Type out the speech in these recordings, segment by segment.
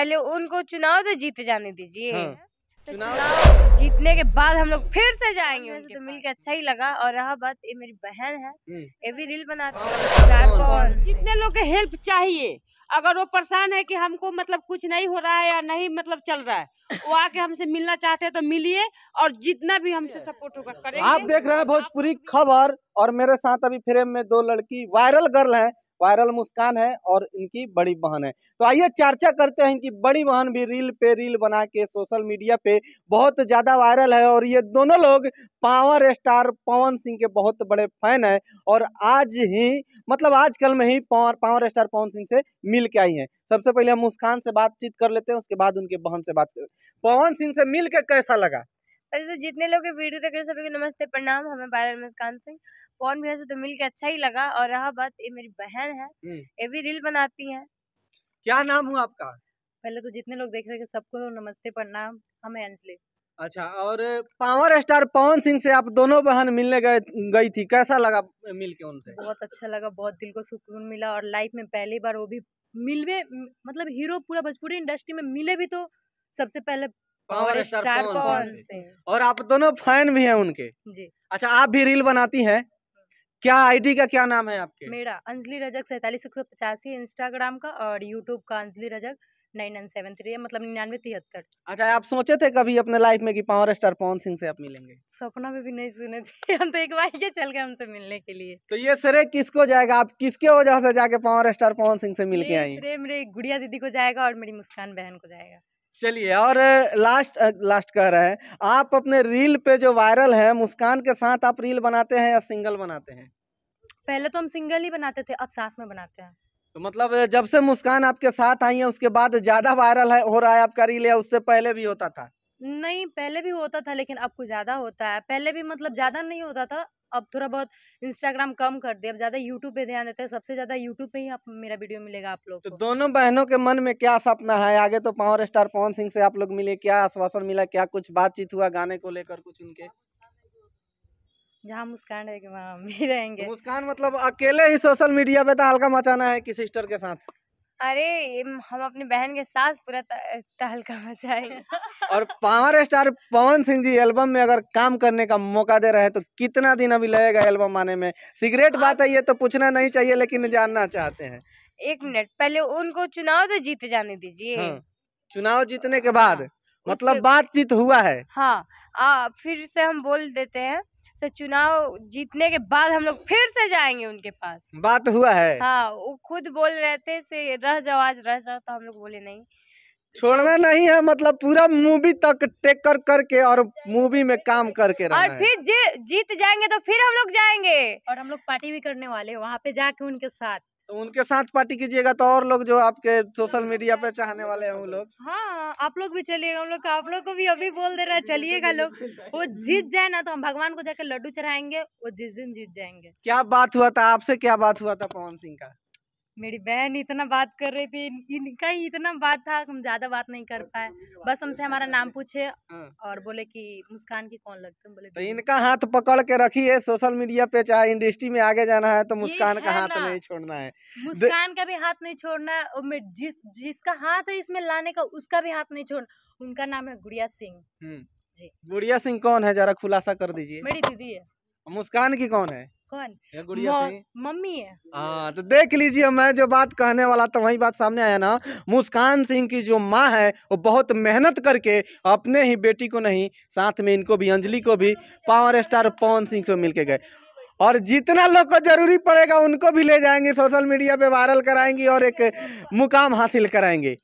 पहले उनको चुनाव से जीत जाने दीजिए हाँ। तो चुनाव जीतने के बाद हम लोग फिर से जाएंगे हाँ, उनके तो मिलकर अच्छा ही लगा और रहा बात ये मेरी बहन है हम्म। ये भी रील बनाती हाँ, कितने लोग के हेल्प चाहिए अगर वो परेशान है कि हमको मतलब कुछ नहीं हो रहा है या नहीं मतलब चल रहा है वो आके हमसे मिलना चाहते हैं तो मिलिए और जितना भी हमसे सपोर्ट होगा करें आप देख रहे हैं भोजपुरी खबर और मेरे साथ अभी फ्रेम में दो लड़की वायरल गर्ल है वायरल मुस्कान है और इनकी बड़ी बहन है तो आइए चर्चा करते हैं इनकी बड़ी बहन भी रील पे रील बना के सोशल मीडिया पे बहुत ज़्यादा वायरल है और ये दोनों लोग पावर स्टार पवन सिंह के बहुत बड़े फैन हैं और आज ही मतलब आजकल में ही power power star Pawan Singh से मिल के आई हैं सबसे पहले हम मुस्कान से बातचीत कर लेते हैं उसके बाद उनके बहन से बात करें पवन सिंह से मिल के कैसा लगा अरे तो जितने लोग वीडियो देख रहे सभी को नमस्ते प्रणाम हमें बारह मुस्कान सिंह फोन भी से तो मिल के अच्छा ही लगा और रहा बात ये मेरी बहन है हम्म। ये भी रील बनाती है क्या नाम हुआ आपका पहले तो जितने लोग देख रहे सबको तो नमस्ते प्रणाम हमें अंजलि अच्छा और पावर स्टार पवन सिंह से आप दोनों बहन मिलने गए गई थी कैसा लगा मिल के उनसे बहुत अच्छा लगा बहुत दिल को सुकून मिला और लाइफ में पहली बार वो भी मिलवे मतलब हीरो पूरा भोजपुरी इंडस्ट्री में मिले भी तो सबसे पहले पावर स्टार कौन और आप दोनों फैन भी हैं उनके जी अच्छा आप भी रील बनाती हैं क्या आईडी का क्या नाम है आपके मेरा अंजलि रजक सैतालीस एक सौ पचासी इंस्टाग्राम का और यूट्यूब का Anjali Rajak nine nine seven three मतलब निन्यानवे तिहत्तर अच्छा आप सोचे थे कभी अपने लाइफ में कि पावर स्टार पवन सिंह से आप मिलेंगे सपना में भी नहीं सुने थे हम तो एक बार के चल गए हमसे मिलने के लिए तो ये श्रेय किसको जाएगा आप किसके वजह से जाके पावर स्टार पवन सिंह से मिल के आई मेरे गुड़िया दीदी को जाएगा और मेरी मुस्कान बहन को जाएगा चलिए और लास्ट लास्ट कह रहे हैं आप अपने रील पे जो वायरल है मुस्कान के साथ आप रील बनाते हैं या सिंगल बनाते हैं पहले तो हम सिंगल ही बनाते थे अब साथ में बनाते हैं तो मतलब जब से मुस्कान आपके साथ आई है उसके बाद ज्यादा वायरल है हो रहा है आपका रील या उससे पहले भी होता था नहीं पहले भी होता था लेकिन अब कुछ ज्यादा होता है पहले भी मतलब ज्यादा नहीं होता था अब थोड़ा बहुत इंस्टाग्राम कम कर दिया अब ज़्यादा यूट्यूब पे ध्यान देते हैं सबसे ज़्यादा यूट्यूब पे ही आप मेरा वीडियो मिलेगा आप लोग तो दोनों बहनों के मन में क्या सपना है आगे तो पावर स्टार पवन सिंह से आप लोग मिले क्या आश्वासन मिला क्या कुछ बातचीत हुआ गाने को लेकर कुछ उनके जहाँ मुस्कान रहेगी वहाँ भी रहेंगे मुस्कान मतलब अकेले ही सोशल मीडिया पे तो हल्का मचाना है कि सिस्टर के साथ अरे हम अपनी बहन के साथ पूरा तहलका मचाएंगे और power star Pawan Singh ji album में अगर काम करने का मौका दे रहे हैं तो कितना दिन अभी लगेगा एल्बम आने में सिगरेट बात है ये तो पूछना नहीं चाहिए लेकिन जानना चाहते हैं एक मिनट पहले उनको चुनाव तो जीत जाने दीजिए हाँ। चुनाव जीतने के बाद हाँ, मतलब बातचीत हुआ है हाँ आ, फिर से हम बोल देते हैं से चुनाव जीतने के बाद हम लोग फिर से जाएंगे उनके पास बात हुआ है हाँ वो खुद बोल रहे थे से रह जाओ आज रह जाओ तो हम लोग बोले नहीं छोड़ना नहीं है मतलब पूरा मूवी तक कर करके और मूवी में काम करके रहना और फिर जीत जाएंगे तो फिर हम लोग जाएंगे और हम लोग पार्टी भी करने वाले वहाँ पे जाके उनके साथ तो उनके साथ पार्टी कीजिएगा तो और लोग जो आपके सोशल मीडिया पे चाहने वाले हैं वो लोग हाँ आप लोग भी चलिएगा उन लोग तो, आप लोग को भी अभी बोल दे रहे हैं चलिएगा लोग वो जीत जाए ना तो हम भगवान को जाकर लड्डू चढ़ाएंगे वो जिस दिन जीत जाएंगे क्या बात हुआ था आपसे क्या बात हुआ था पवन सिंह का मेरी बहन इतना बात कर रही थी इनका ही इतना बात था हम ज्यादा बात नहीं कर पाए बस हमसे हमारा नाम पूछे हाँ। और बोले कि मुस्कान की कौन लगते हैं बोले तो इनका हाथ पकड़ के रखी है सोशल मीडिया पे चाहे इंडस्ट्री में आगे जाना है तो मुस्कान का हाथ नहीं छोड़ना है मुस्कान का भी हाथ नहीं छोड़ना है जिस जिसका हाथ है इसमें लाने का उसका भी हाथ नहीं छोड़ना उनका नाम है गुड़िया सिंह जी गुड़िया सिंह कौन है जरा खुलासा कर दीजिए मेरी दीदी है मुस्कान की कौन है कौन मम्मी है हाँ तो देख लीजिए मैं जो बात कहने वाला था तो वही बात सामने आया ना मुस्कान सिंह की जो माँ है वो बहुत मेहनत करके अपने ही बेटी को नहीं साथ में इनको भी अंजलि को भी पावर स्टार पवन सिंह से मिलके गए और जितना लोग को जरूरी पड़ेगा उनको भी ले जाएंगे सोशल मीडिया पे वायरल कराएंगे और एक मुकाम हासिल कराएंगे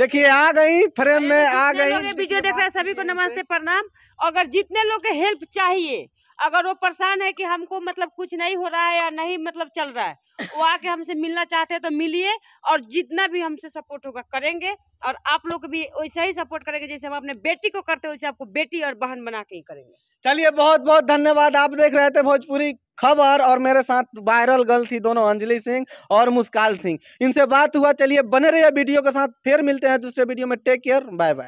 देखिए आ गई फ्रेम में आ गई वीडियो देख रहे सभी को नमस्ते प्रणाम अगर जितने लोग हेल्प चाहिए अगर वो परेशान है कि हमको मतलब कुछ नहीं हो रहा है या नहीं मतलब चल रहा है वो आके हमसे मिलना चाहते हैं तो मिलिए और जितना भी हमसे सपोर्ट होगा करेंगे और आप लोग भी वैसे ही सपोर्ट करेंगे जैसे हम अपने बेटी को करते हैं वैसे आपको बेटी और बहन बना के ही करेंगे चलिए बहुत बहुत धन्यवाद आप देख रहे थे भोजपुरी खबर और मेरे साथ वायरल गर्ल थी दोनों अंजलि सिंह और मुस्काल सिंह इनसे बात हुआ चलिए बने रहिए वीडियो के साथ फिर मिलते हैं दूसरे वीडियो में टेक केयर बाय बाय